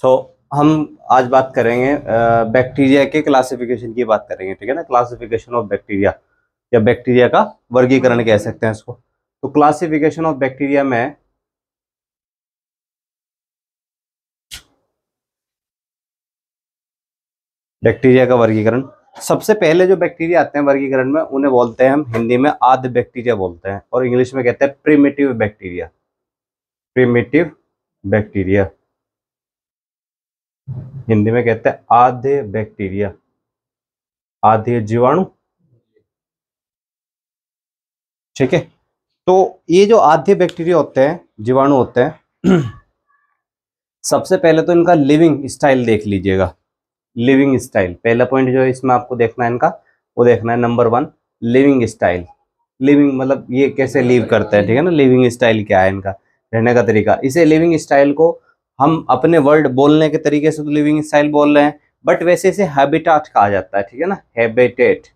सो so, हम आज बात करेंगे बैक्टीरिया के क्लासिफिकेशन की बात करेंगे ठीक है ना क्लासिफिकेशन ऑफ बैक्टीरिया या बैक्टीरिया का वर्गीकरण कह सकते हैं इसको तो क्लासिफिकेशन ऑफ बैक्टीरिया में बैक्टीरिया का वर्गीकरण सबसे पहले जो बैक्टीरिया आते हैं वर्गीकरण में उन्हें बोलते हैं हम हिंदी में आद बैक्टीरिया बोलते हैं और इंग्लिश में कहते हैं primitive bacteria primitive bacteria Hindi में कहते हैं आधे बैक्टीरिया आधे जीवाणु ठीक है तो ये जो आधे बैक्टीरिया होते हैं जीवाणु होते हैं सबसे पहले तो इनका लिविंग स्टाइल देख लीजिएगा लिविंग स्टाइल पहला पॉइंट जो है इसमें आपको देखना है इनका वो देखना है number one living style living मतलब ये कैसे लिव करते हैं ठीक है ना लिविंग स्टाइल क्या है इनका रहने का तरीका इसे लिविंग स्टाइल को हम अपने वर्ड बोलने के तरीके से तो लिविंग स्टाइल बोल रहे हैं बट वैसे इसे हैबिटाट कहा जाता है ठीक है ना हैबिटेट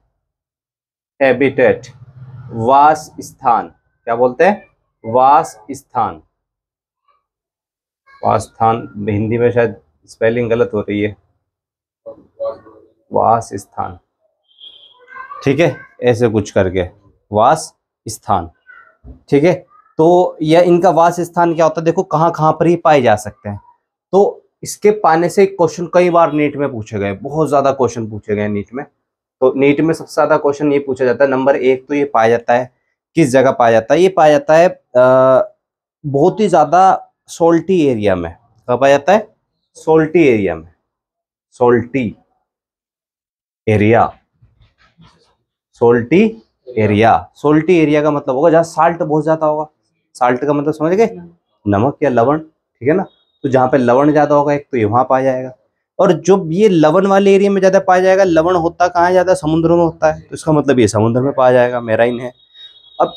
हैबिटेट वास स्थान क्या बोलते हैं वास स्थान वास स्थान हिंदी में शायद स्पेलिंग गलत हो रही है वास स्थान ठीक है ऐसे कुछ करके वास स्थान ठीक है तो यह इनका वास स्थान क्या होता है देखो कहाँ कहाँ पर ही पाए जा सकते हैं तो इसके पाने से क्वेश्चन कई बार नीट में पूछे गए बहुत ज़्यादा क्वेश्चन पूछे गए नीट में तो नीट में सबसे ज़्यादा क्वेश्चन ये पूछा जाता है नंबर एक तो ये पाया जाता है किस जगह पाया जाता है ये पाया जाता है बहुत ही ज़्यादा सोल्टी एरिया में कहा पाया जाता है सोल्टी एरिया में salty area salty area salty area का मतलब होगा जहाँ साल्ट बहुत ज़्यादा होगा साल्ट का मतलब समझ गए हाँ। नमक या लवण ठीक है ना तो जहाँ पे लवण ज़्यादा होगा एक तो ये वहां पाया जाएगा और जो ये लवण वाले एरिया में ज़्यादा पाया जाएगा लवण होता कहाँ ज़्यादा समुद्र में होता है तो इसका मतलब ये समुद्र में पाया जाएगा मेराइन है अब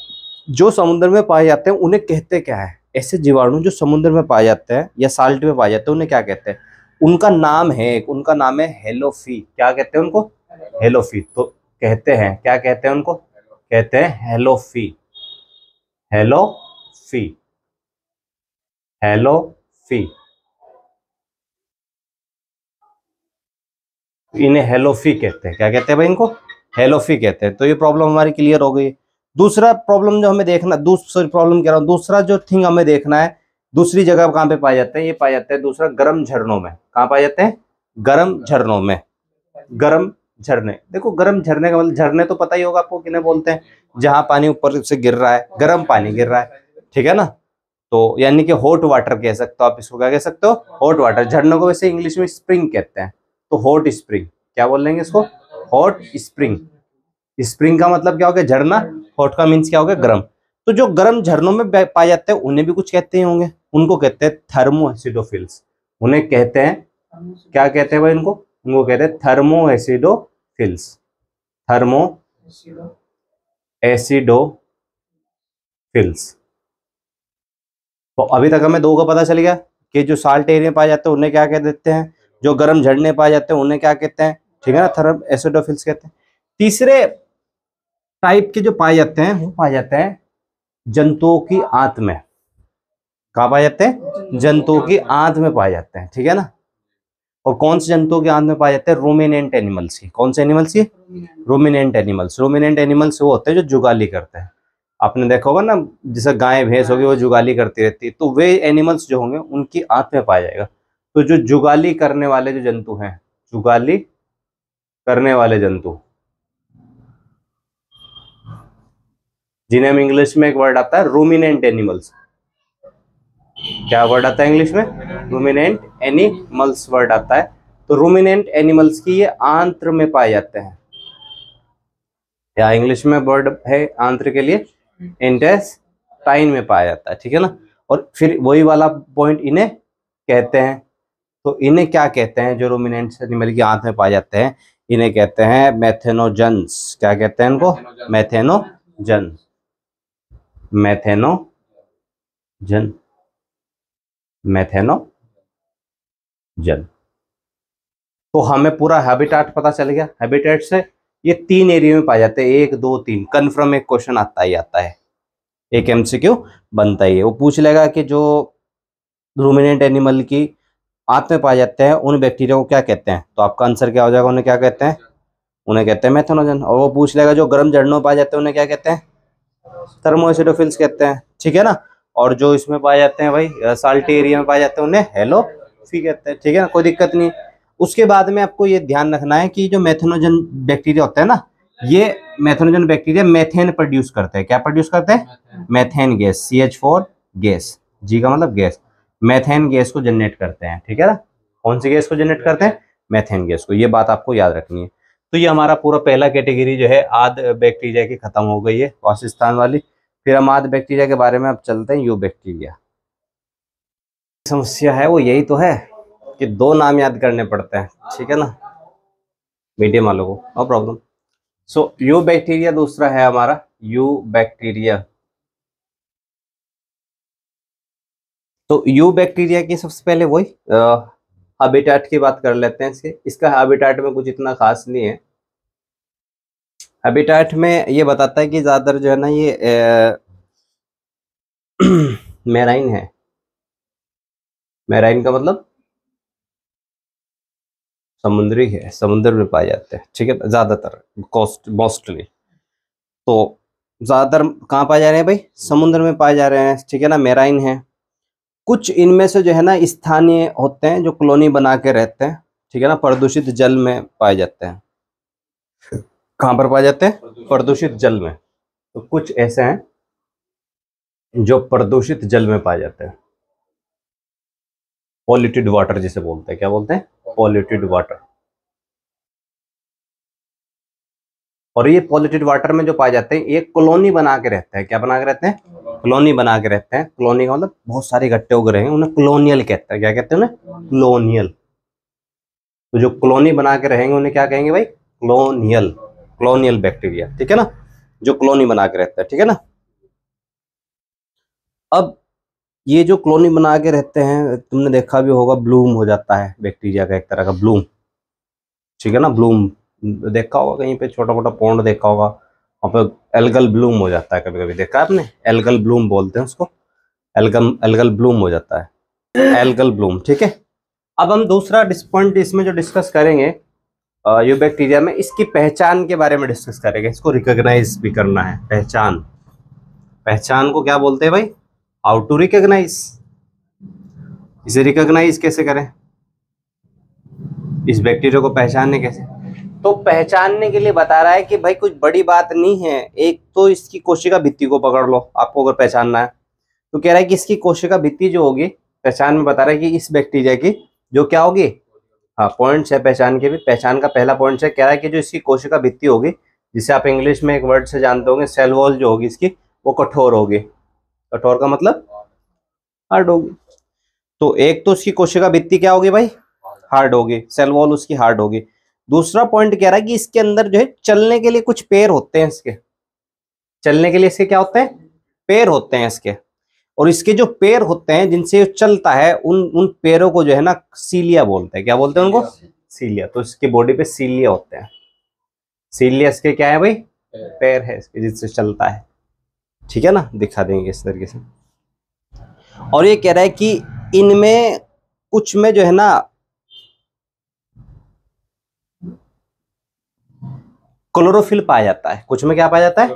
जो समुद्र में पाए जाते हैं उन्हें कहते क्या है ऐसे जीवाणु जो समुद्र में पाए जाते हैं या साल्ट में पाए जाते हैं उन्हें क्या कहते हैं उनका नाम है एक उनका नाम है हेलोफी क्या कहते हैं उनको हेलोफी तो कहते हैं क्या कहते हैं उनको कहते हैं हेलोफी हेलो फी हेलो फी इन्हें हेलो फी कहते हैं क्या कहते हैं भाई इनको हेलो फी कहते हैं तो ये प्रॉब्लम हमारी क्लियर हो गई दूसरा प्रॉब्लम जो हमें देखना दूसरी प्रॉब्लम कह रहा हूं दूसरा जो थिंग हमें देखना है दूसरी जगह कहां पे पाए जाते हैं ये पाए जाते हैं दूसरा गर्म झरनों में कहां पाए जाते हैं गर्म झरनों में गर्म झरने देखो गर्म झरने का मतलब झरने तो पता ही होगा आपको किन्हें बोलते हैं जहां पानी ऊपर से गिर रहा है गर्म पानी गिर रहा है ठीक है ना तो यानी कि हॉट वाटर कह सकते हो आप इसको क्या कह सकते हो हॉट वाटर झरनों को वैसे इंग्लिश में स्प्रिंग कहते हैं तो हॉट स्प्रिंग क्या बोल लेंगे इसको हॉट स्प्रिंग स्प्रिंग का मतलब क्या हो गया झरना हॉट का मीन्स क्या हो गया गर्म तो जो गर्म झरनों में पाए जाते हैं उन्हें भी कुछ कहते ही होंगे उनको कहते हैं थर्मो एसिडोफिल्स उन्हें कहते हैं क्या कहते हैं भाई इनको उनको कहते हैं thermoacidophiles thermoacidophiles तो अभी तक हमें दो का पता चल गया कि जो साल्ट एरिया पाए जाते हैं उन्हें क्या कह देते हैं जो गर्म झरने पाए जाते हैं उन्हें क्या कहते हैं ठीक है ना थर्म एसिडोफिल्स कहते हैं तीसरे टाइप के जो पाए जाते हैं वो पाए जाते हैं जंतुओं की आंत में कहा पाए जाते हैं जंतुओं की आंत में पाए जाते हैं ठीक है ना और कौन से जंतुओं के आंत में पाए जाते हैं रोमिनेंट एनिमल्स की कौन से एनिमल्स ये रोमिनेंट एनिमल्स रोमिनेंट एनिमल्स वो होते हैं जो जुगाली करते हैं आपने देखा होगा ना जैसे गाय भैंस होगी वो हाँ। जुगाली करती रहती है तो वे एनिमल्स जो होंगे उनकी आंत में पाया जाएगा तो जो जुगाली करने वाले जो जंतु हैं जुगाली करने वाले जंतु जिन्हें हम इंग्लिश में एक वर्ड आता है रूमिनेंट एनिमल्स क्या वर्ड आता है इंग्लिश में रूमिनेंट एनिमल्स वर्ड आता है तो रूमिनेंट एनिमल्स की ये आंत्र में पाए जाते हैं या इंग्लिश में वर्ड है आंत्र के लिए इंटेस्टाइन में पाया जाता है ठीक है ना और फिर वही वाला पॉइंट इन्हें कहते हैं तो इन्हें क्या कहते हैं जो रोमिनेंट एनिमल की आंत में पाए जाते हैं इन्हें कहते हैं मैथेनोजन्स क्या कहते हैं इनको मैथेनोजन मैथेनो जन तो हमें पूरा हैबिटेट पता चल गया हैबिटेट से ये तीन एरिया में पाए जाते हैं एक दो तीन कन्फर्म एक क्वेश्चन आता ही आता है एक एमसीक्यू बनता ही है वो पूछ लेगा कि जो रूमिनेंट एनिमल की आंत में पाए जाते हैं उन बैक्टीरिया को क्या कहते हैं तो आपका आंसर क्या हो जाएगा उन्हें क्या कहते हैं उन्हें कहते हैं मैथनोजन और वो पूछ लेगा जो गर्म जड़नों में पाए जाते हैं उन्हें क्या कहते हैं थर्मोसिडोफिल्स कहते हैं ठीक है ना और जो इसमें पाए जाते हैं भाई साल्टी एरिया में पाए जाते हैं उन्हें हेलो फी कहते हैं ठीक है ना कोई दिक्कत नहीं उसके बाद में आपको ये ध्यान रखना है कि जो मैथेनोजन बैक्टीरिया होता है ना ये मैथेनोजन बैक्टीरिया मैथेन प्रोड्यूस करते हैं क्या प्रोड्यूस करते हैं methane gas C H four gas G का मतलब गैस मैथेन गैस को जनरेट करते हैं ठीक है ना कौन सी गैस को जनरेट करते हैं मैथेन गैस को ये बात आपको याद रखनी है तो ये हमारा पूरा पहला कैटेगरी जो है आद बैक्टीरिया की खत्म हो गई है वासिस्तान वाली फिर हम आद बैक्टीरिया के बारे में अब चलते हैं यू बैक्टीरिया समस्या है वो यही तो है के दो नाम याद करने पड़ते हैं ठीक है ना मीडियम वालों को no problem so eubacteria दूसरा है हमारा यू बैक्टीरिया तो यू बैक्टीरिया की सबसे पहले वही हैबिटेट की बात कर लेते हैं इसके इसका हैबिटेट में कुछ इतना खास नहीं है हैबिटेट में ये बताता है कि ज़्यादातर जो है ना ये मेराइन है मेराइन का मतलब समुद्री है समुद्र में पाए जाते हैं ठीक है ज़्यादातर कॉस्ट मोस्टली तो ज़्यादातर कहाँ पाए जा रहे हैं भाई समुद्र में पाए जा रहे हैं ठीक है ना मेराइन है कुछ इनमें से जो है ना स्थानीय होते हैं जो कॉलोनी बना के रहते हैं ठीक है ना प्रदूषित जल में पाए जाते हैं कहाँ पर पाए जाते हैं प्रदूषित जल में तो कुछ ऐसे हैं जो प्रदूषित जल में पाए जाते हैं पॉल्यूटेड वाटर जिसे बोलते हैं क्या बोलते हैं पॉल्यूटेड वाटर और ये पॉल्यूटेड वाटर में जो पाए जाते हैं ये कॉलोनी बना के रहते हैं क्या बना के रहते हैं कॉलोनी बना के रहते हैं कॉलोनी का मतलब बहुत सारे इकट्ठे हो गए हैं उन्हें कॉलोनियल कहते हैं क्या कहते हैं उन्हें कॉलोनियल तो जो कॉलोनी बना के रहेंगे उन्हें क्या कहेंगे भाई कॉलोनियल कॉलोनियल बैक्टीरिया ठीक है ना जो कॉलोनी बना के रहता है ठीक है ना अब ये जो क्लोनी बना के रहते हैं तुमने देखा भी होगा ब्लूम हो जाता है बैक्टीरिया का एक तरह का ब्लूम ठीक है ना ब्लूम देखा होगा कहीं पे छोटा मोटा पौंड देखा होगा वहाँ पे एल्गल ब्लूम हो जाता है कभी कभी देखा है आपने एल्गल ब्लूम बोलते हैं उसको एल्गम एल्गल ब्लूम हो जाता है एल्गल ब्लूम ठीक है अब हम दूसरा पॉइंट इसमें जो डिस्कस करेंगे ये बैक्टीरिया में इसकी पहचान के बारे में डिस्कस करेंगे इसको रिकॉग्नाइज भी करना है पहचान पहचान को क्या बोलते हैं भाई हाउ टू रिकॉग्नाइज इसे रिकॉग्नाइज कैसे करें इस बैक्टीरिया को पहचानने कैसे तो पहचानने के लिए बता रहा है कि भाई कुछ बड़ी बात नहीं है एक तो इसकी कोशिका भित्ति को पकड़ लो आपको अगर पहचानना है तो कह रहा है कि इसकी कोशिका भित्ति जो होगी पहचान में बता रहा है कि इस बैक्टीरिया की जो क्या होगी हाँ पॉइंट्स है पहचान के भी पहचान का पहला पॉइंट है कह रहा है कि जो इसकी कोशिका भित्ति होगी जिसे आप इंग्लिश में एक वर्ड से जानते होंगे सेल वॉल जो होगी इसकी वो कठोर होगी कठोर का मतलब हार्ड होगी तो एक तो उसकी कोशिका भित्ति क्या होगी भाई हार्ड होगी सेल वॉल उसकी हार्ड होगी दूसरा पॉइंट कह रहा है कि इसके अंदर जो है चलने के लिए कुछ पैर होते हैं इसके चलने के लिए इसके क्या होते हैं पैर होते हैं इसके और इसके जो पैर होते हैं जिनसे चलता है उन उन पैरों को जो है ना सीलिया बोलते हैं क्या बोलते हैं उनको सीलिया तो इसके बॉडी पे सीलिया होते हैं सीलिया इसके क्या है भाई पैर है इसके जिससे चलता है ठीक है ना दिखा देंगे इस तरीके से और ये कह रहा है कि इनमें कुछ में जो है ना क्लोरोफिल पाया जाता है कुछ में क्या पाया जाता है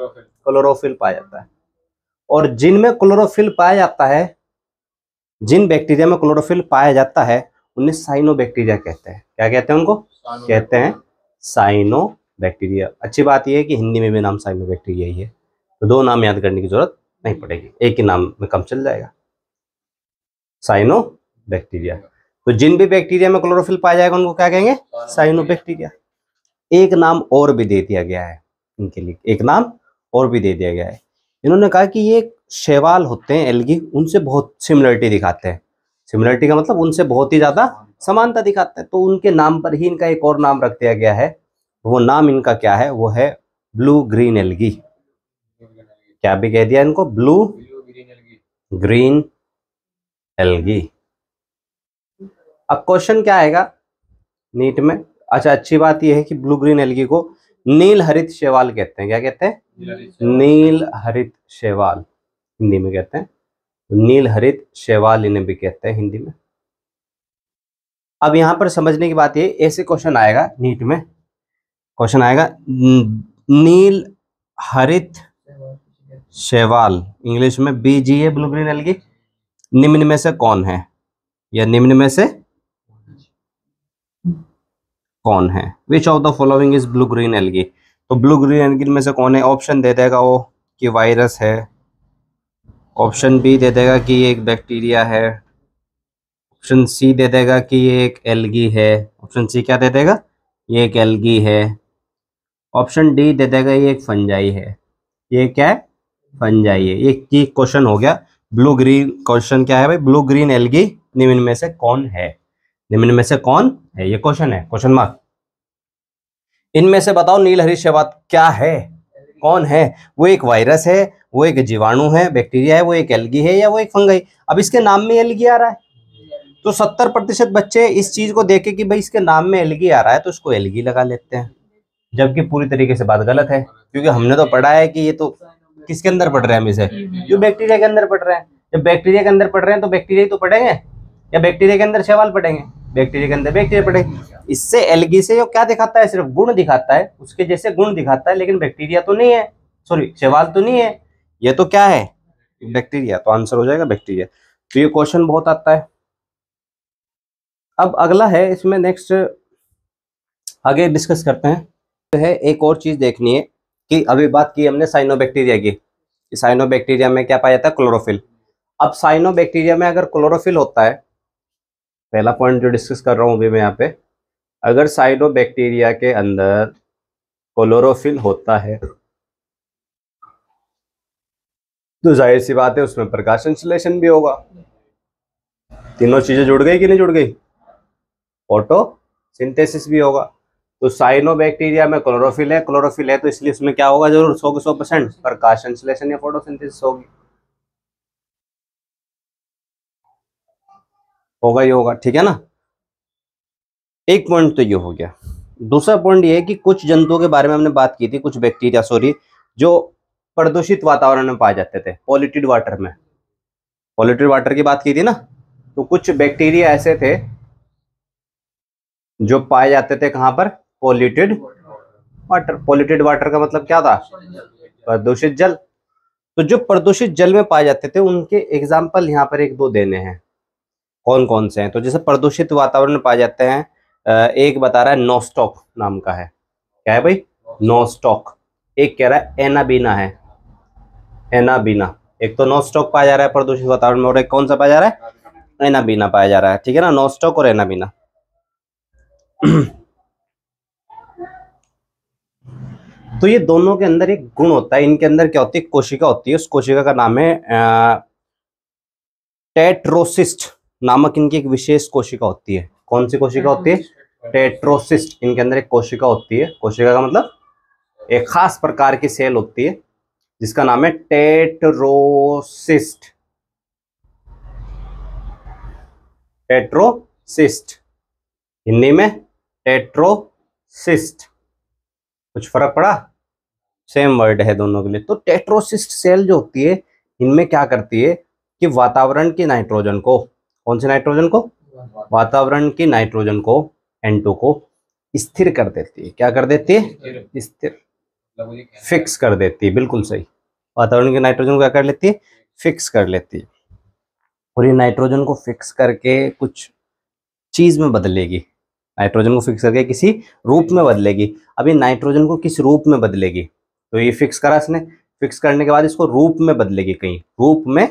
क्लोरोफिल पाया जाता है और जिनमें क्लोरोफिल पाया जाता है जिन बैक्टीरिया में क्लोरोफिल पाया जाता है उन्हें साइनो बैक्टीरिया कहते हैं क्या कहते हैं उनको कहते हैं साइनो बैक्टीरिया अच्छी बात यह है कि हिंदी में भी नाम साइनो बैक्टीरिया ही है तो दो नाम याद करने की जरूरत नहीं पड़ेगी एक ही नाम में कम चल जाएगा साइनो बैक्टीरिया तो जिन भी बैक्टीरिया में क्लोरोफिल पाया जाएगा उनको क्या कहेंगे साइनो बैक्टीरिया एक नाम और भी दे दिया गया है इनके लिए एक नाम और भी दे दिया गया है इन्होंने कहा कि ये शैवाल होते हैं एलगी उनसे बहुत सिमिलरिटी दिखाते हैं सिमिलरिटी का मतलब उनसे बहुत ही ज़्यादा समानता दिखाते हैं तो उनके नाम पर ही इनका एक और नाम रख दिया गया है वो नाम इनका क्या है वो है ब्लू ग्रीन एलगी क्या भी कह दिया इनको ब्लू ग्रीन एलगी अब क्वेश्चन क्या आएगा नीट में अच्छा अच्छी बात यह है कि ब्लू ग्रीन एलगी को नील हरित शेवाल कहते हैं क्या कहते हैं नील हरित शेवाल हिंदी में कहते हैं नील हरित शेवाल इन्हें भी कहते हैं हिंदी में अब यहां पर समझने की बात ये ऐसे क्वेश्चन आएगा नीट में क्वेश्चन आएगा नील हरित शैवाल इंग्लिश में B G A blue green algae निम्न में से कौन है या निम्न में से कौन है which of the following is blue green algae तो ब्लू ग्रीन एलगी में से कौन है ऑप्शन दे देगा वो कि वायरस है ऑप्शन बी दे देगा कि ये एक बैक्टीरिया है ऑप्शन सी दे देगा कि ये एक एलगी है ऑप्शन सी क्या दे देगा ये एक एलगी है ऑप्शन डी दे देगा ये एक फंजाई है ये क्या है बन जाइए ये ये क्वेश्चन हो गया ब्लू ग्रीन क्वेश्चन क्या है भाई ब्लू ग्रीन एलगी निम्न में से कौन है निम्न में से कौन है ये क्वेश्चन है क्वेश्चन मार्क इनमें से बताओ नील हरी शवात क्या है कौन है वो एक वायरस है वो एक जीवाणु है बैक्टीरिया है वो एक एलगी है या वो एक फंगाई अब इसके नाम में एलगी आ रहा है तो सत्तर प्रतिशत बच्चे इस चीज को देखे कि भाई इसके नाम में एलगी आ रहा है तो उसको एलगी लगा लेते हैं जबकि पूरी तरीके से बात गलत है क्योंकि हमने तो पढ़ा है कि ये तो किसके अंदर पड़ रहे हैं हम इसे हम्म, हम्म। जो बैक्टीरिया के अंदर पड़ रहे हैं जब बैक्टीरिया के अंदर पड़ रहे हैं तो बैक्टीरिया ही तो पड़ेंगे या बैक्टीरिया के अंदर सवाल पड़ेंगे बैक्टीरिया के अंदर बैक्टीरिया पड़ेंगे इससे एलगी से जो क्या दिखाता है सिर्फ गुण दिखाता है उसके जैसे गुण दिखाता है लेकिन बैक्टीरिया तो नहीं है सॉरी सवाल तो नहीं है ये तो क्या है बैक्टीरिया तो आंसर हो जाएगा बैक्टीरिया तो ये क्वेश्चन बहुत आता है अब अगला है इसमें नेक्स्ट आगे डिस्कस करते हैं तो है एक और चीज देखनी है कि अभी बात की हमने साइनोबैक्टीरिया की साइनोबैक्टीरिया में क्या पाया जाता है क्लोरोफिल अब साइनोबैक्टीरिया में अगर क्लोरोफिल होता है पहला पॉइंट जो डिस्कस कर रहा हूँ अभी मैं यहाँ पे अगर साइनोबैक्टीरिया के अंदर क्लोरोफिल होता है तो जाहिर सी बात है उसमें प्रकाश संश्लेषण भी होगा तीनों चीजें जुड़ गई कि नहीं जुड़ गई ऑटो सिंथेसिस भी होगा तो साइनोबैक्टीरिया में क्लोरोफिल है क्लोरोफिल है तो इसलिए इसमें क्या होगा जरूर सौ के सौ परसेंट प्रकाश संश्लेषण या फोटोसिंथेसिस होगी होगा ही होगा ठीक है ना एक पॉइंट तो ये हो गया दूसरा पॉइंट ये है कि कुछ जंतुओं के बारे में हमने बात की थी कुछ बैक्टीरिया सॉरी जो प्रदूषित वातावरण में पाए जाते थे पॉल्यूटेड वाटर में पॉल्यूटेड वाटर की बात की थी ना तो कुछ बैक्टीरिया ऐसे थे जो पाए जाते थे कहां पर पोल्यूटेड वाटर पोल्यूटेड वाटर का मतलब क्या था प्रदूषित जल तो जो प्रदूषित जल में पाए जाते थे उनके एग्जाम्पल यहाँ पर एक दो देने हैं कौन कौन से हैं तो जैसे प्रदूषित वातावरण में पाए जाते हैं एक बता रहा है नोस्टॉक नाम का है क्या है भाई नोस्टॉक एक कह रहा है एनाबीना है एनाबीना एक तो नोस्टॉक पाया जा रहा है प्रदूषित वातावरण में और एक कौन सा पाया जा रहा है एनाबीना पाया जा रहा है ठीक है ना नोस्टॉक और एनाबीना तो ये दोनों के अंदर एक गुण होता है इनके अंदर क्या होती है कोशिका होती है उस कोशिका का नाम है टेट्रोसिस्ट नामक इनकी एक विशेष कोशिका होती है कौन सी कोशिका होती है टेट्रोसिस्ट इनके अंदर एक कोशिका होती है कोशिका का मतलब एक खास प्रकार की सेल होती है जिसका नाम है टेट्रोसिस्ट टेट्रोसिस्ट हिंदी में टेट्रोसिस्ट कुछ फर्क पड़ा सेम वर्ड है दोनों के लिए तो टेट्रोसिस्ट सेल जो होती है इनमें क्या करती है कि वातावरण के नाइट्रोजन को कौन से नाइट्रोजन को वातावरण के नाइट्रोजन को एन को स्थिर कर देती है क्या कर देती है स्थिर मतलब फिक्स कर देती है बिल्कुल सही वातावरण के नाइट्रोजन को क्या कर लेती है फिक्स कर लेती है और ये नाइट्रोजन को फिक्स करके कुछ चीज़ में बदलेगी नाइट्रोजन को फिक्स करके किसी रूप में बदलेगी अब ये नाइट्रोजन को किस रूप में बदलेगी तो ये फिक्स करा इसने फिक्स करने के बाद इसको रूप में बदलेगी कहीं रूप में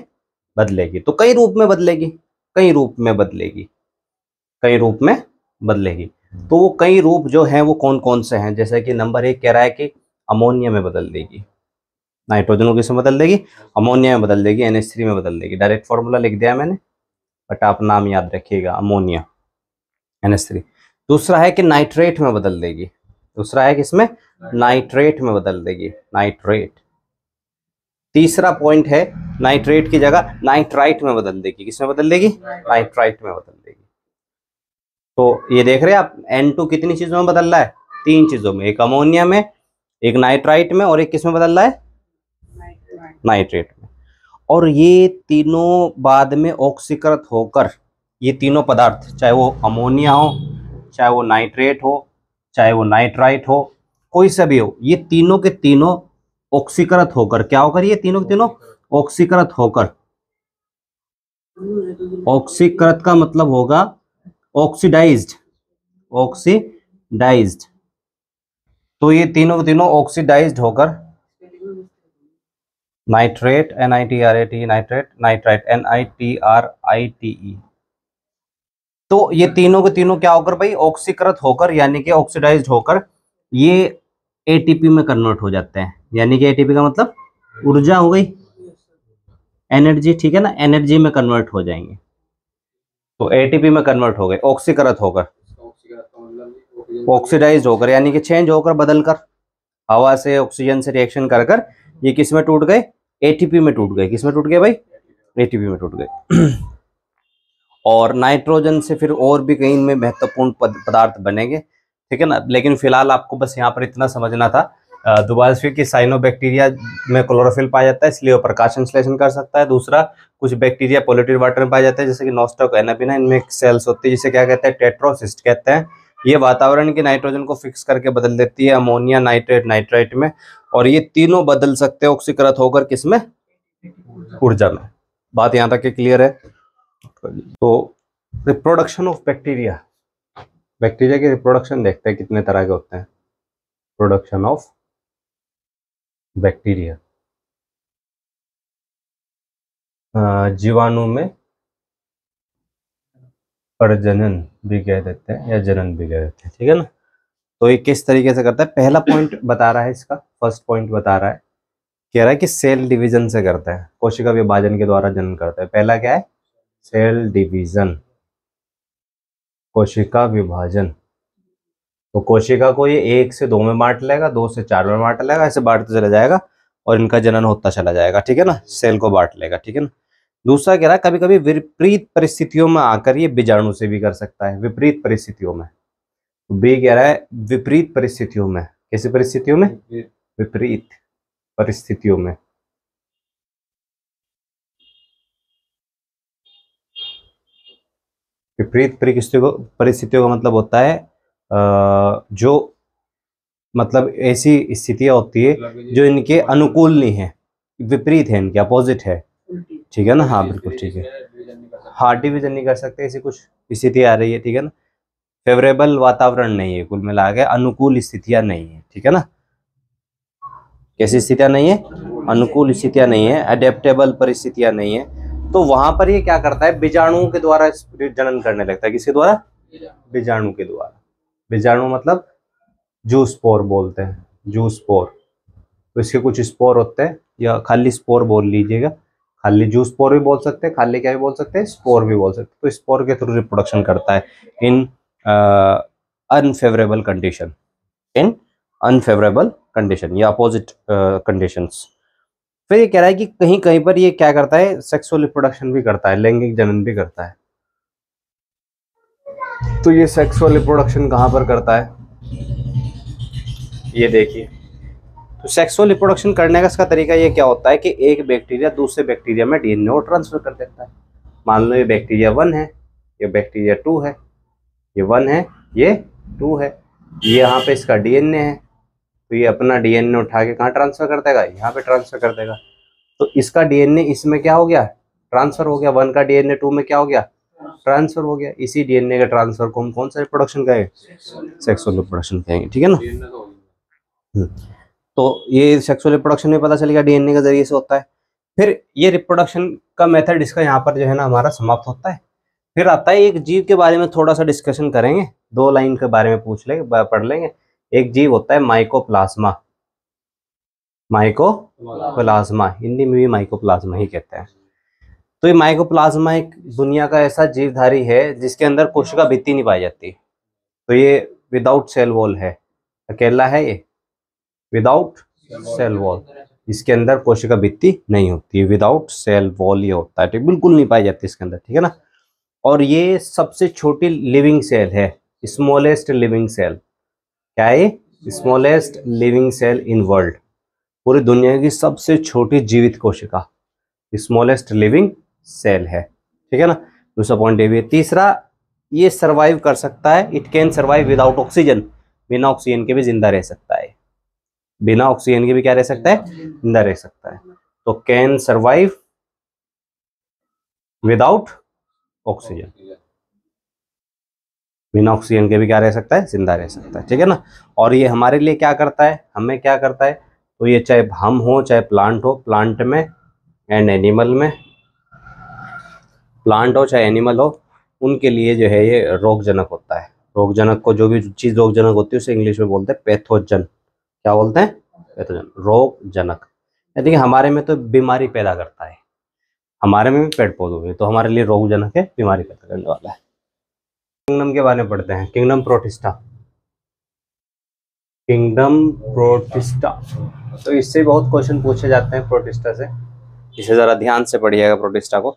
बदलेगी तो कई रूप में बदलेगी कई रूप में बदलेगी कई रूप में बदलेगी तो वो कई रूप जो है वो कौन कौन से हैं जैसे कि नंबर एक कह रहा है कि अमोनिया में बदल देगी नाइट्रोजन को किसमें बदल देगी अमोनिया में बदल देगी एनएस में बदल देगी डायरेक्ट फॉर्मूला लिख दिया मैंने बट आप नाम याद रखिएगा अमोनिया एनएस दूसरा है कि नाइट्रेट में बदल देगी दूसरा है कि इसमें नाइट्रेट में बदल देगी नाइट्रेट तीसरा पॉइंट है नाइट्रेट की जगह नाइट्राइट में बदल देगी किसमें बदल देगी नाइट्राइट में बदल देगी तो ये देख रहे हैं आप N2 कितनी चीजों में बदल रहा है तीन चीजों में एक अमोनिया में एक नाइट्राइट में और एक किसमें बदल रहा है नाइट्रेट में और ये तीनों बाद में ऑक्सीकृत होकर ये तीनों पदार्थ चाहे वो अमोनिया हो चाहे वो नाइट्रेट हो चाहे वो नाइट्राइट हो कोई सा भी हो ये तीनों के तीनों ऑक्सीकृत होकर क्या होकर ये तीनों के तीनों ऑक्सीकृत होकर ऑक्सीकृत का मतलब होगा ऑक्सीडाइज्ड ऑक्सीडाइज्ड तो ये तीनों के तीनों ऑक्सीडाइज्ड होकर nitrate N I T R A T nitrate nitrite N I T R I T E तो ये तीनों के तीनों क्या होकर भाई ऑक्सीकृत होकर यानी कि ऑक्सीडाइज होकर ये एटीपी में कन्वर्ट हो जाते हैं यानी कि एटीपी का मतलब ऊर्जा हो गई एनर्जी ठीक है ना एनर्जी में कन्वर्ट हो जाएंगे तो एटीपी में कन्वर्ट हो गए ऑक्सीकृत होकर ऑक्सीडाइज होकर यानी कि चेंज होकर बदलकर हवा से ऑक्सीजन से रिएक्शन कर कर ये किस में टूट गए एटीपी में टूट गए किस में टूट गए भाई एटीपी में टूट गए और नाइट्रोजन से फिर और भी कई इनमें महत्वपूर्ण पदार्थ बनेंगे ठीक है ना लेकिन फिलहाल आपको बस यहाँ पर इतना समझना था दोबारा फिर कि साइनोबैक्टीरिया में क्लोरोफिल पाया जाता है इसलिए वो प्रकाश संश्लेषण कर सकता है दूसरा कुछ बैक्टीरिया पोल्यूटेड वाटर में पाया जाता है जैसे कि नोस्टोक एनाबिना इनमें सेल्स होती है जिसे क्या कहते हैं टेट्रोसिस्ट कहते हैं ये वातावरण के नाइट्रोजन को फिक्स करके बदल देती है अमोनिया नाइट्रेट नाइट्राइट में और ये तीनों बदल सकते हैं ऑक्सीकृत होकर किसमें ऊर्जा में बात यहाँ तक क्लियर है तो रिप्रोडक्शन ऑफ बैक्टीरिया बैक्टीरिया के रिप्रोडक्शन देखते हैं कितने तरह के होते हैं प्रोडक्शन ऑफ बैक्टीरिया जीवाणु में प्रजनन भी कह देते हैं या जनन भी कह देते हैं ठीक है ना तो ये किस तरीके से करता है पहला पॉइंट बता रहा है इसका फर्स्ट पॉइंट बता रहा है कह रहा है कि सेल डिवीजन से करता है कोशिका विभाजन के द्वारा जनन करता है पहला क्या है सेल डिवीज़न कोशिका विभाजन तो कोशिका को ये एक से दो में बांट लेगा दो से चार में बांट लेगा ऐसे बांटते चला जाएगा और इनका जनन होता चला जाएगा ठीक है ना सेल को बांट लेगा ठीक है ना दूसरा कह रहा है कभी कभी विपरीत परिस्थितियों में आकर ये बीजाणु से भी कर सकता है विपरीत परिस्थितियों में तो बी कह रहा है विपरीत परिस्थितियों में कैसी परिस्थितियों में विपरीत परिस्थितियों में विपरीत परिस्थितियों परिस्थितियों का मतलब होता है जो मतलब ऐसी स्थितियाँ होती है मतलब जो इनके अनुकूल नहीं है विपरीत है इनके अपोजिट है ठीक है ना हाँ बिल्कुल ठीक है हार्ड डिविजन नहीं कर सकते ऐसी कुछ स्थिति आ रही है ठीक है ना फेवरेबल वातावरण नहीं है कुल मिला के अनुकूल स्थितियां नहीं है ठीक है ना कैसी स्थितियां नहीं है अनुकूल स्थितियां नहीं है अडेप्टेबल परिस्थितियां नहीं है तो वहां पर ये क्या करता है बीजाणुओं के द्वारा जनन करने लगता है किसके द्वारा बीजाणु के द्वारा बीजाणु मतलब जूस पोर बोलते हैं जूस पोर तो इसके कुछ स्पोर होते हैं या खाली स्पोर बोल लीजिएगा खाली जूस पोर भी बोल सकते हैं खाली क्या भी बोल सकते हैं स्पोर भी बोल सकते हैं तो स्पोर के थ्रू रिप्रोडक्शन करता है in unfavourable condition in unfavourable condition या अपोजिट कंडीशंस फिर ये कह रहा है कि कहीं कहीं पर ये क्या करता है सेक्सुअल रिप्रोडक्शन भी करता है लैंगिक जनन भी करता है तो ये सेक्सुअल रिप्रोडक्शन कहां पर करता है ये देखिए तो सेक्सुअल रिप्रोडक्शन करने का इसका तरीका ये क्या होता है कि एक बैक्टीरिया दूसरे बैक्टीरिया में डीएनए को ट्रांसफर कर देता है मान लो ये बैक्टीरिया वन है ये बैक्टीरिया टू है ये वन है ये टू है ये यहाँ पे इसका डीएनए है तो ये अपना डीएनए उठा के कहाँ ट्रांसफर कर देगा यहाँ पे ट्रांसफर कर देगा तो इसका डीएनए इसमें क्या हो गया ट्रांसफर हो गया वन का डीएनए टू में क्या हो गया ट्रांसफर हो गया इसी डीएनए का ट्रांसफर को हम कौन सा रिप्रोडक्शन कहेंगे सेक्सुअल रिप्रोडक्शन कहेंगे ठीक है ना हम्म। तो ये सेक्सुअल रिप्रोडक्शन में पता गया डीएनए के जरिए से होता है फिर ये रिप्रोडक्शन का मेथड इसका यहाँ पर जो है ना हमारा समाप्त होता है फिर आता है एक जीव के बारे में थोड़ा सा डिस्कशन करेंगे दो लाइन के बारे में पूछ लेंगे पढ़ लेंगे एक जीव होता है माइकोप्लाज्मा प्लाज्मा हिंदी में भी प्लाज्मा ही कहते हैं तो ये प्लाज्मा एक दुनिया का ऐसा जीवधारी है जिसके अंदर कोशिका भित्ति नहीं पाई जाती तो ये विदाउट सेल वॉल है अकेला है ये विदाउट सेल वॉल इसके अंदर कोशिका भित्ति नहीं होती विदाउट सेल वॉल ये होता है ठीक बिल्कुल नहीं पाई जाती इसके अंदर ठीक है ना और ये सबसे छोटी लिविंग सेल है स्मॉलेस्ट लिविंग सेल क्या है smallest living cell in world पूरी दुनिया की सबसे छोटी जीवित कोशिका स्मॉलेस्ट लिविंग सेल है ठीक है ना दूसरा पॉइंट भी है तीसरा ये सर्वाइव कर सकता है it can survive without oxygen बिना ऑक्सीजन के भी जिंदा रह सकता है बिना ऑक्सीजन के भी क्या रह सकता है जिंदा रह सकता है तो कैन सर्वाइव विदाउट ऑक्सीजन बिना ऑक्सीजन के भी क्या रह सकता है जिंदा रह सकता है ठीक है ना और ये हमारे लिए क्या करता है हमें क्या करता है तो ये चाहे हम हो चाहे प्लांट हो प्लांट में एंड एनिमल में प्लांट हो चाहे एनिमल हो उनके लिए जो है ये रोगजनक होता है रोगजनक को जो भी चीज़ रोगजनक होती है उसे इंग्लिश में बोलते हैं पैथोजन क्या बोलते हैं पैथोजन रोगजनक देखिए हमारे में तो बीमारी पैदा करता है हमारे में भी पेड़ पौधों में तो हमारे लिए रोगजनक है बीमारी पैदा करने वाला है किंगडम के बारे में पढ़ते हैं किंगडम प्रोटिस्टा किंगडम प्रोटिस्टा तो इससे बहुत क्वेश्चन पूछे जाते हैं प्रोटिस्टा से इसे ज़रा ध्यान से पढ़िएगा प्रोटिस्टा को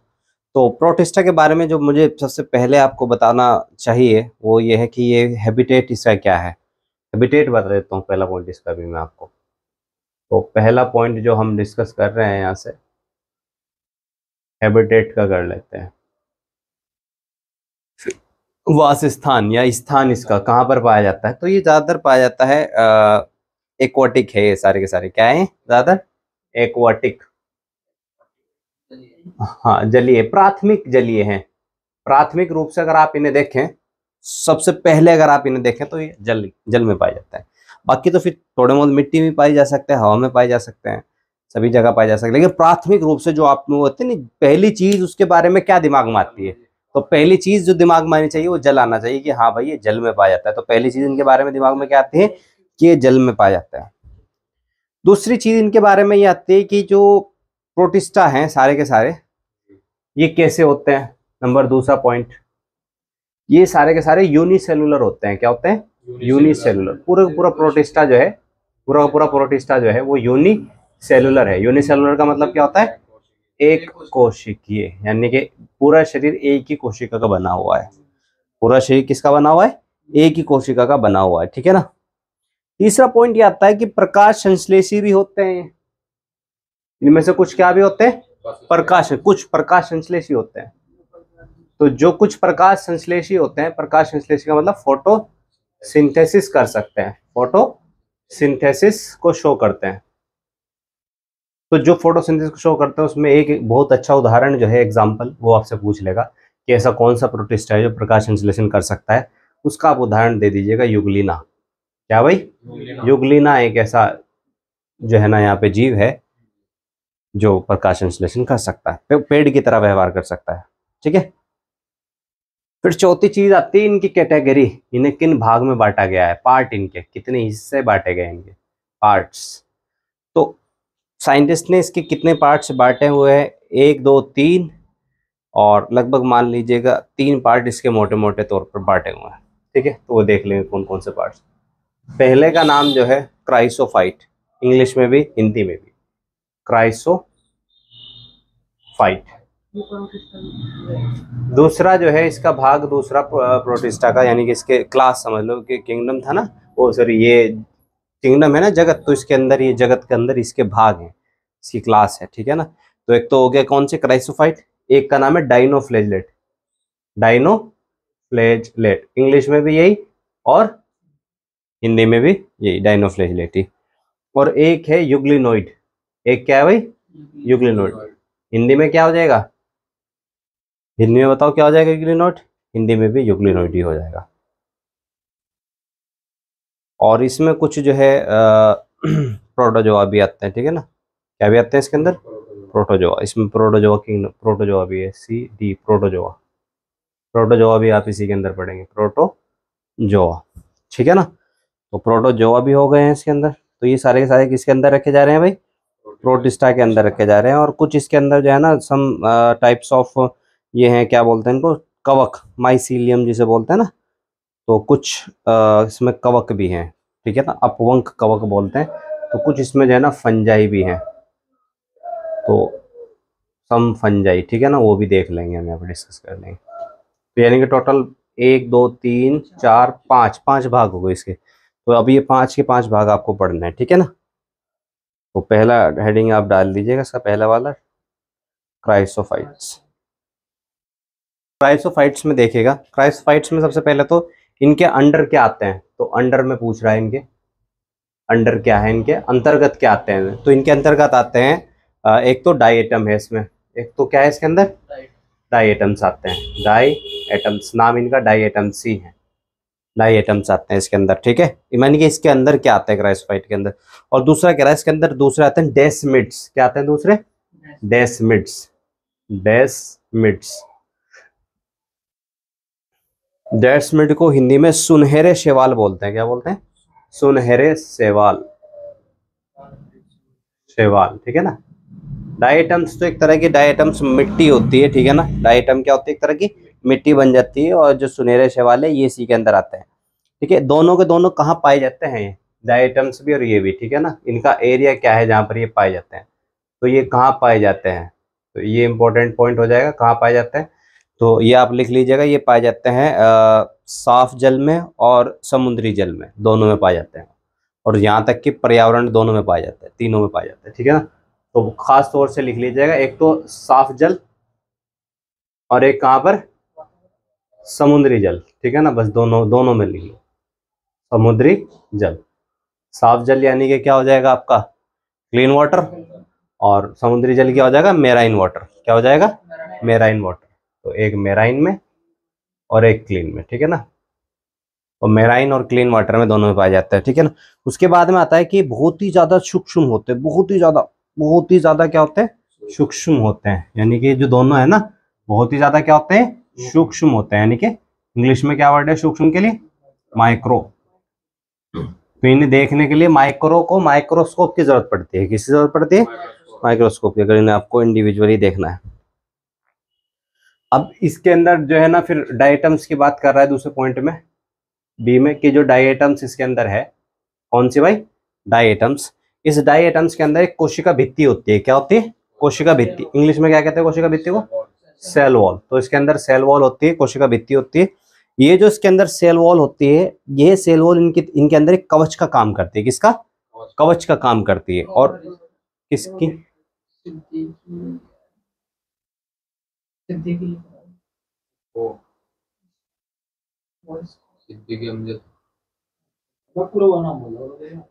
तो प्रोटिस्टा के बारे में जो मुझे सबसे पहले आपको बताना चाहिए वो ये है कि ये हैबिटेट इसका क्या है हैबिटेट बता देता हूँ पहला पॉइंट इसका भी मैं आपको तो पहला पॉइंट जो हम डिस्कस कर रहे हैं यहाँ से हैबिटेट का कर लेते हैं वास स्थान या स्थान इसका कहाँ पर पाया जाता है तो ये ज़्यादातर पाया जाता है एक्वाटिक है ये सारे के सारे क्या है ज़्यादातर एक्वाटिक हाँ जलीय प्राथमिक जलीय हैं प्राथमिक रूप से अगर आप इन्हें देखें सबसे पहले अगर आप इन्हें देखें तो ये जल जल में पाया जाता है बाकी तो फिर थोड़े बहुत मिट्टी में पाए जा सकते हैं हवा में पाए जा सकते हैं सभी जगह पाए जा सकते हैं लेकिन प्राथमिक रूप से जो आप में होते हैं ना पहली चीज उसके बारे में क्या दिमाग में आती है तो पहली चीज जो दिमाग में आनी चाहिए वो जल आना चाहिए कि हाँ भाई ये जल में पाया जाता है तो पहली चीज इनके बारे में दिमाग में क्या आती है कि ये जल में पाया जाता है दूसरी चीज इनके बारे में ये आती है कि जो प्रोटिस्टा है सारे के सारे ये कैसे होते हैं नंबर दूसरा पॉइंट ये सारे के सारे यूनिसेलुलर होते हैं क्या होते हैं यूनिसेलुलर पूरा पूरा प्रोटिस्टा जो है पूरा पूरा प्रोटिस्टा जो है वो यूनिसेलुलर है यूनिसेलुलर का मतलब क्या होता है एक कोशिकीय यानी कि पूरा शरीर एक ही कोशिका का बना हुआ है पूरा शरीर किसका बना हुआ है एक ही कोशिका का बना हुआ है ठीक है ना तीसरा पॉइंट ये आता है कि प्रकाश संश्लेषी भी होते हैं इनमें से कुछ क्या भी होते हैं प्रकाश कुछ प्रकाश संश्लेषी होते हैं तो जो कुछ प्रकाश संश्लेषी होते हैं प्रकाश संश्लेषी का मतलब फोटो सिंथेसिस कर सकते हैं फोटो सिंथेसिस को शो करते हैं तो जो फोटोसिंथेसिस को शो करते हैं उसमें एक बहुत अच्छा उदाहरण जो है एग्जाम्पल वो आपसे पूछ लेगा कि ऐसा कौन सा प्रोटिस्ट है जो प्रकाश संश्लेषण कर सकता है उसका आप उदाहरण दे दीजिएगा युगलीना क्या भाई युगलीना एक ऐसा जो है ना यहाँ पे जीव है जो प्रकाश संश्लेषण कर सकता है पेड़ की तरह व्यवहार कर सकता है ठीक है फिर चौथी चीज आती है इनकी कैटेगरी इन्हें किन भाग में बांटा गया है पार्ट इनके कितने हिस्से बांटे गए इनके पार्ट्स साइंटिस्ट ने इसके कितने पार्ट्स बांटे हुए हैं एक दो तीन और लगभग मान लीजिएगा तीन पार्ट इसके मोटे मोटे तौर पर बांटे हुए हैं ठीक है तो वो देख लेंगे कौन कौन से पार्ट्स पहले का नाम जो है क्राइसोफाइट इंग्लिश में भी हिंदी में भी क्राइसो फाइट दूसरा जो है इसका भाग दूसरा प्रोटिस्टा का यानी कि इसके क्लास समझ लो कि किंगडम था ना वो सॉरी ये किंगडम है ना जगत तो इसके अंदर ये जगत के अंदर इसके भाग हैं इसकी क्लास है ठीक है ना तो एक तो हो गया कौन से क्राइसोफाइट एक का नाम है dinoflagellate dinoflagellate English में भी यही और हिंदी में भी यही डाइनो फ्लेजलेट ही और एक है युग्लिनोइड एक क्या है भाई युग्लिनोइड हिंदी में क्या हो जाएगा हिंदी में बताओ क्या हो जाएगा युग्लिनोइड हिंदी में भी युग्लिनोइड ही हो जाएगा और इसमें कुछ जो है प्रोटोजोआ भी आते हैं ठीक है ना क्या भी आते हैं इसके अंदर प्रोटोजोआ इसमें प्रोटोजोआ किंग प्रोटोजोआ भी है सी डी प्रोटोजोआ प्रोटोजोआ भी आप इसी के अंदर पढ़ेंगे प्रोटोजोआ ठीक है ना तो प्रोटोजोआ भी हो गए हैं इसके अंदर तो ये सारे के सारे किसके अंदर रखे जा रहे हैं भाई प्रोटिस्टा के अंदर रखे जा रहे हैं और कुछ इसके अंदर जो है ना सम टाइप्स ऑफ ये हैं क्या बोलते हैं इनको कवक माइसीलियम जिसे बोलते हैं ना तो कुछ इसमें कवक भी हैं ठीक है ना अपवंक कवक बोलते हैं तो कुछ इसमें जो है ना फंजाई भी हैं तो सम फंजाई ठीक है ना वो भी देख लेंगे हम यहाँ डिस्कस कर लेंगे तो यानी कि टोटल एक दो तीन चार पाँच पाँच भाग हो गए इसके तो अब ये पाँच के पाँच भाग आपको पढ़ना है ठीक है ना तो पहला हेडिंग आप डाल दीजिएगा इसका पहला वाला क्राइसोफाइट्स क्राइसोफाइट्स में देखेगा क्राइसोफाइट्स में सबसे पहले तो इनके अंडर क्या आते हैं तो अंडर में पूछ रहा है इनके अंडर क्या है इनके अंतर्गत क्या आते हैं तो इनके अंतर्गत आते हैं एक तो डाई एटम है इसमें एक तो क्या है इसके अंदर डाई एटम्स आते हैं डाई एटम्स नाम इनका डाई एटम्स ही है डाई एटम्स आते हैं इसके अंदर ठीक है यानी कि इसके अंदर क्या आते हैं ग्राइसोफाइट के अंदर और दूसरा क्या है इसके अंदर दूसरे आते हैं डेसमिड्स क्या आते हैं दूसरे डेसमिड्स डेसमिड्स डेट्स मिट को हिंदी में सुनहरे सेवाल बोलते हैं क्या बोलते हैं सुनहरे सेवाल शेवाल ठीक है ना डाइटम्स तो एक तरह की डाइटम्स मिट्टी होती है ठीक है ना डाइटम क्या होती है एक तरह की मिट्टी बन जाती है और जो सुनहरे सेवाल है ये इसी के अंदर आते हैं ठीक है दोनों के दोनों कहाँ पाए जाते हैं डाइटम्स भी और ये भी ठीक है ना इनका एरिया क्या है जहाँ पर ये पाए जाते हैं तो ये कहाँ पाए जाते हैं तो ये इंपॉर्टेंट पॉइंट हो जाएगा कहाँ पाए जाते हैं तो ये आप लिख लीजिएगा ये पाए जाते हैं साफ जल में और समुद्री जल में दोनों में पाए जाते हैं और यहाँ तक कि पर्यावरण दोनों में पाए जाते हैं तीनों में पाए जाते हैं ठीक है ना तो खास तौर से लिख लीजिएगा एक तो साफ जल और एक कहाँ पर समुद्री जल ठीक है ना बस दोनों दोनों में लिख लो समुद्री जल साफ जल यानी कि क्या हो जाएगा आपका क्लीन वाटर और समुद्री जल क्या हो जाएगा मेराइन वाटर क्या हो जाएगा मेराइन वाटर तो एक मेराइन में और एक क्लीन में ठीक है ना और मेराइन और क्लीन वाटर में दोनों में पाया जाता है ठीक है ना उसके बाद में आता है कि बहुत ही ज़्यादा सूक्ष्म होते हैं बहुत ही ज़्यादा बहुत ही ज़्यादा क्या होते हैं सूक्ष्म होते हैं यानी कि जो दोनों है ना बहुत ही ज़्यादा क्या होते हैं सूक्ष्म होते हैं यानी कि इंग्लिश में क्या वर्ड है सूक्ष्म के लिए माइक्रो तो इन्हें देखने के लिए माइक्रो को माइक्रोस्कोप की जरूरत पड़ती है किसकी जरूरत पड़ती है माइक्रोस्कोप की अगर इन्हें आपको इंडिविजुअली देखना है अब इसके अंदर जो है ना फिर डाइटम्स की बात कर रहा है दूसरे पॉइंट में बी में कि जो डाइटम्स इसके अंदर है कौन सी भाई डाइटम्स इस डाइटम्स के अंदर एक कोशिका भित्ती होती है क्या होती है कोशिका भित्ती इंग्लिश में क्या कहते हैं कोशिका भित्ती को सेल वॉल तो इसके अंदर सेल वॉल होती है कोशिका भित्ती होती है ये जो इसके अंदर सेल वॉल होती है ये सेल वॉल इनके इनके अंदर एक कवच का काम करती है किसका कवच का काम करती है और किसकी सिद्धि की ओ सिद्धि के हमजद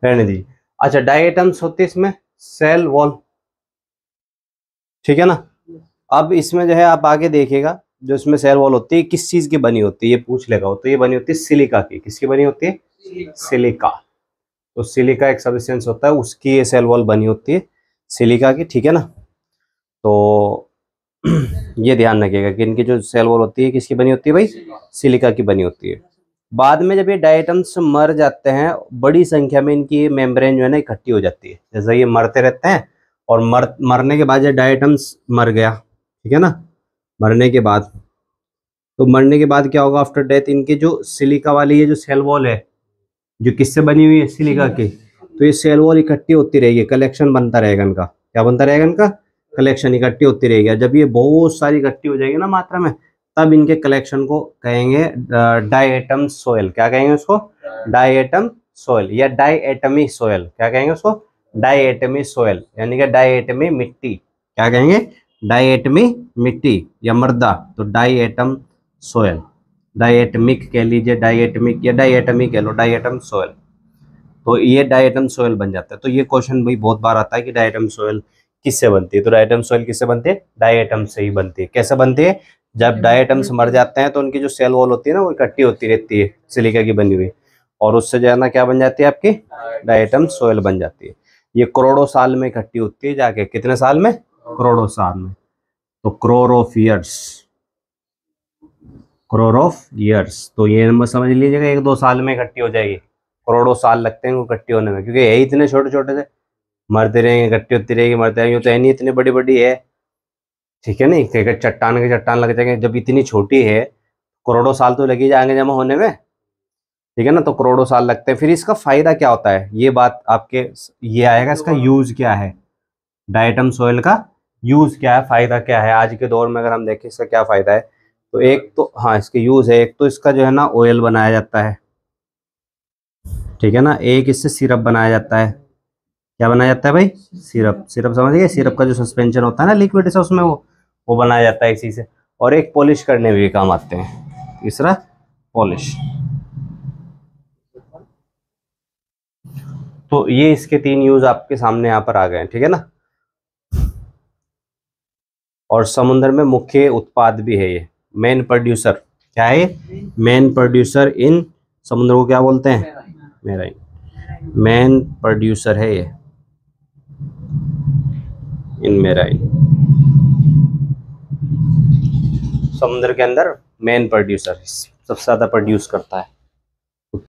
रहने दी अच्छा डायटम छत्तीस में सेल वॉल ठीक है ना अब इसमें जो है आप आगे देखिएगा जो इसमें सेल वॉल होती है किस चीज की बनी होती है ये पूछ लेगा हो तो ये बनी होती है सिलिका की किसकी बनी होती है सिलिका, तो सिलिका एक सब्सटेंस होता है उसकी ये सेल वॉल बनी होती है सिलिका की ठीक है ना तो ये ध्यान रखिएगा कि इनकी जो सेल वॉल होती है किसकी बनी होती है भाई सिलिका की बनी होती है बाद में जब ये डाइटम्स मर जाते हैं बड़ी संख्या में इनकी मेम्ब्रेन जो है ना इकट्ठी हो जाती है जैसे ये मरते रहते हैं और मर मरने के बाद जब डायटम्स मर गया ठीक है ना मरने के बाद तो मरने के बाद क्या होगा आफ्टर डेथ इनकी जो सिलिका वाली ये जो सेल वॉल है जो किससे बनी हुई है सिलिका की तो ये सेल वॉल इकट्ठी होती रहेगी कलेक्शन बनता रहेगा इनका क्या बनता रहेगा इनका कलेक्शन इकट्ठी होती रहेगी जब ये बहुत सारी इकट्ठी हो जाएगी ना मात्रा में तब इनके कलेक्शन को कहेंगे डाइएटम सोयल क्या कहेंगे उसको डाइएटम सोयल या डाइएटमी सोयल क्या कहेंगे उसको डाइएटमी सोयल यानी कि डाइएटमी मिट्टी क्या कहेंगे डाइएटमी मिट्टी या मर्दा तो डाइएटम सोयल डाइएटमिक कह लीजिए डाइएटमिक या डाइएटमी कह लो डाइएटम सोयल तो ये डाइएटम सोयल बन जाता है तो ये क्वेश्चन भी बहुत बार आता है कि डाइएटम सोयल किससे बनती है तो डाइटम सॉइल किससे बनते हैं डाइटम से ही बनती है कैसे बनती है जब डाइटम्स मर जाते हैं तो उनकी जो सेल वॉल होती है ना वो इकट्ठी होती रहती है सिलिका की बनी हुई और उससे जो है ना क्या बन जाती है आपकी डाइटम सोयल बन जाती है ये करोड़ों साल में इकट्ठी होती है जाके कितने साल में करोड़ों साल में तो crore of years crore of years तो ये नंबर समझ लीजिएगा एक दो साल में इकट्ठी हो जाएगी करोड़ों साल लगते हैं इकट्ठी होने में क्योंकि यही इतने छोटे छोटे से मरते रहेंगे इकट्ठे होते रहेंगे मरते रहेंगे तो है नहीं इतनी बड़ी बड़ी है ठीक है नहीं कहीं चट्टान के चट्टान लग जाएंगे जब इतनी छोटी है करोड़ों साल तो लगे जाएंगे जमा होने में ठीक है ना तो करोड़ों साल लगते हैं फिर इसका फायदा क्या होता है ये बात आपके ये आएगा इसका यूज क्या है डाइटम सोयल का यूज क्या है फायदा क्या है आज के दौर में अगर हम देखें इसका क्या फायदा है तो एक तो हाँ इसके यूज है एक तो इसका जो है ना ऑयल बनाया जाता है ठीक है ना एक इससे सिरप बनाया जाता है क्या बनाया जाता है भाई सिरप सिरप समझ गए सिरप का जो सस्पेंशन होता है ना लिक्विड से उसमें वो वो बनाया जाता है इसी से और एक पॉलिश करने में भी काम आते हैं तीसरा पॉलिश तो ये इसके तीन यूज आपके सामने यहाँ पर आ गए हैं ठीक है ना और समुद्र में मुख्य उत्पाद भी है ये मेन प्रोड्यूसर क्या है मेन प्रोड्यूसर इन समुद्र को क्या बोलते हैं मेरा मेन प्रोड्यूसर है ये इन मेराइन समुद्र के अंदर मेन प्रोड्यूसर सबसे ज़्यादा प्रोड्यूस करता है